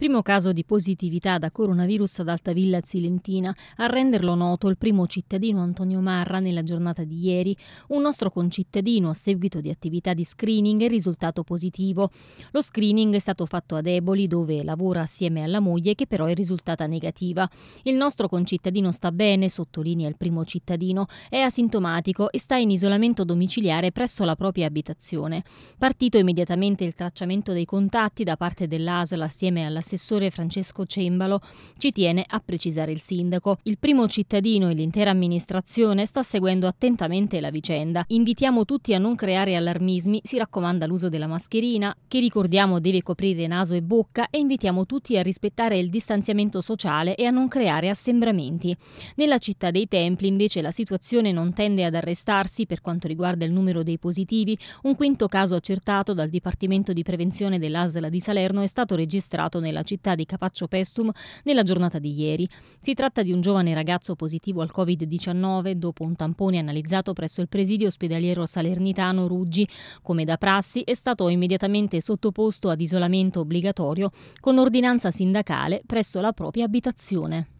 Primo caso di positività da coronavirus ad Altavilla Silentina, a renderlo noto il primo cittadino Antonio Marra nella giornata di ieri. Un nostro concittadino a seguito di attività di screening è risultato positivo. Lo screening è stato fatto a Deboli, dove lavora assieme alla moglie che però è risultata negativa. Il nostro concittadino sta bene, sottolinea il primo cittadino, è asintomatico e sta in isolamento domiciliare presso la propria abitazione. Partito immediatamente il tracciamento dei contatti da parte dell'ASL assieme alla l'assessore Francesco Cembalo, ci tiene a precisare il sindaco. Il primo cittadino e l'intera amministrazione sta seguendo attentamente la vicenda. Invitiamo tutti a non creare allarmismi, si raccomanda l'uso della mascherina, che ricordiamo deve coprire naso e bocca e invitiamo tutti a rispettare il distanziamento sociale e a non creare assembramenti. Nella città dei templi invece la situazione non tende ad arrestarsi per quanto riguarda il numero dei positivi, un quinto caso accertato dal Dipartimento di Prevenzione dell'ASLA di Salerno è stato registrato nella della città di Capaccio Pestum nella giornata di ieri. Si tratta di un giovane ragazzo positivo al Covid-19 dopo un tampone analizzato presso il presidio ospedaliero salernitano Ruggi. Come da prassi è stato immediatamente sottoposto ad isolamento obbligatorio con ordinanza sindacale presso la propria abitazione.